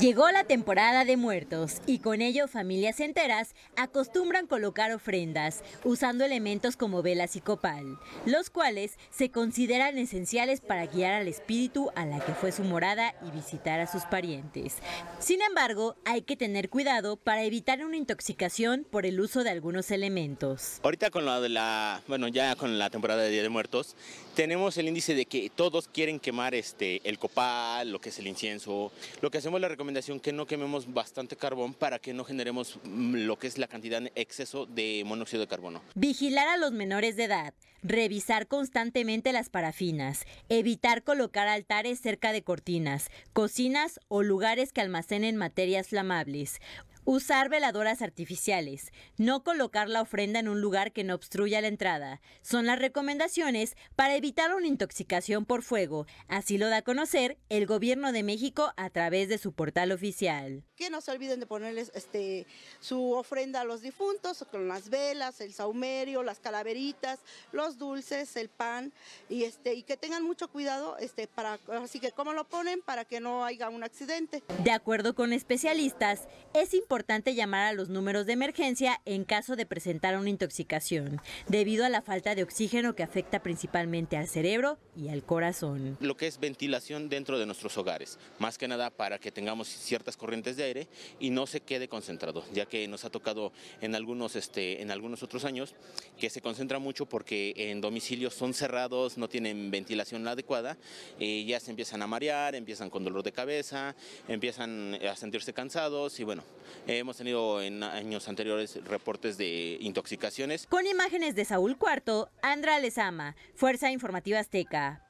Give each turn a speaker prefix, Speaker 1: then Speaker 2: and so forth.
Speaker 1: Llegó la temporada de muertos y con ello familias enteras acostumbran colocar ofrendas usando elementos como velas y copal, los cuales se consideran esenciales para guiar al espíritu a la que fue su morada y visitar a sus parientes. Sin embargo, hay que tener cuidado para evitar una intoxicación por el uso de algunos elementos.
Speaker 2: Ahorita con la, bueno, ya con la temporada de Día de Muertos, tenemos el índice de que todos quieren quemar este el copal, lo que es el incienso, lo que hacemos la recomendación recomendación que no quememos bastante carbón para que no generemos mm, lo que es la cantidad en exceso de monóxido de carbono.
Speaker 1: Vigilar a los menores de edad, revisar constantemente las parafinas, evitar colocar altares cerca de cortinas, cocinas o lugares que almacenen materias flamables. Usar veladoras artificiales. No colocar la ofrenda en un lugar que no obstruya la entrada. Son las recomendaciones para evitar una intoxicación por fuego. Así lo da a conocer el gobierno de México a través de su portal oficial.
Speaker 3: Que no se olviden de ponerles este, su ofrenda a los difuntos con las velas, el saumerio, las calaveritas, los dulces, el pan y, este, y que tengan mucho cuidado este, para, así que cómo lo ponen para que no haya un accidente. De
Speaker 1: acuerdo con especialistas, es importante importante llamar a los números de emergencia en caso de presentar una intoxicación, debido a la falta de oxígeno que afecta principalmente al cerebro y al corazón.
Speaker 2: Lo que es ventilación dentro de nuestros hogares, más que nada para que tengamos ciertas corrientes de aire y no se quede concentrado, ya que nos ha tocado en algunos, este, en algunos otros años que se concentra mucho porque en domicilios son cerrados, no tienen ventilación adecuada, y eh, ya se empiezan a marear, empiezan con dolor de cabeza, empiezan a sentirse cansados y bueno, hemos tenido en años anteriores reportes de intoxicaciones.
Speaker 1: Con imágenes de Saúl Cuarto, Andra Lezama, Fuerza Informativa Azteca.